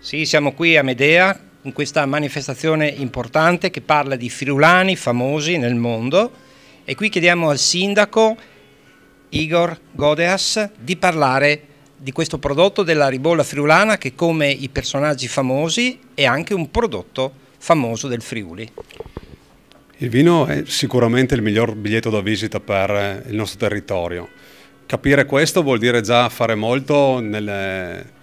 Sì, siamo qui a Medea in questa manifestazione importante che parla di friulani famosi nel mondo e qui chiediamo al sindaco Igor Godeas di parlare di questo prodotto della ribolla friulana che come i personaggi famosi è anche un prodotto famoso del Friuli. Il vino è sicuramente il miglior biglietto da visita per eh, il nostro territorio. Capire questo vuol dire già fare molto nelle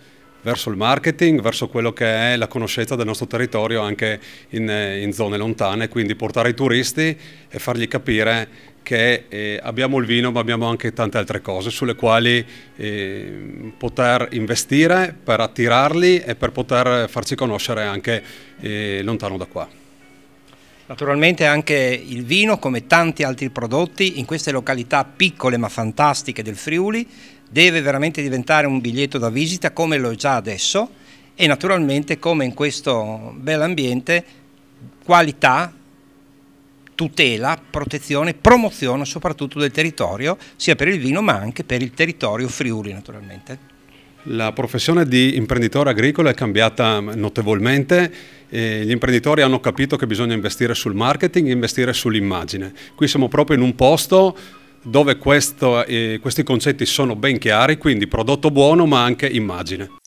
verso il marketing, verso quello che è la conoscenza del nostro territorio anche in, eh, in zone lontane, quindi portare i turisti e fargli capire che eh, abbiamo il vino ma abbiamo anche tante altre cose sulle quali eh, poter investire per attirarli e per poter farci conoscere anche eh, lontano da qua. Naturalmente anche il vino, come tanti altri prodotti, in queste località piccole ma fantastiche del Friuli, deve veramente diventare un biglietto da visita come lo è già adesso e naturalmente come in questo bel ambiente qualità, tutela, protezione, promozione soprattutto del territorio sia per il vino ma anche per il territorio Friuli naturalmente. La professione di imprenditore agricolo è cambiata notevolmente, eh, gli imprenditori hanno capito che bisogna investire sul marketing, investire sull'immagine. Qui siamo proprio in un posto dove questo, eh, questi concetti sono ben chiari, quindi prodotto buono ma anche immagine.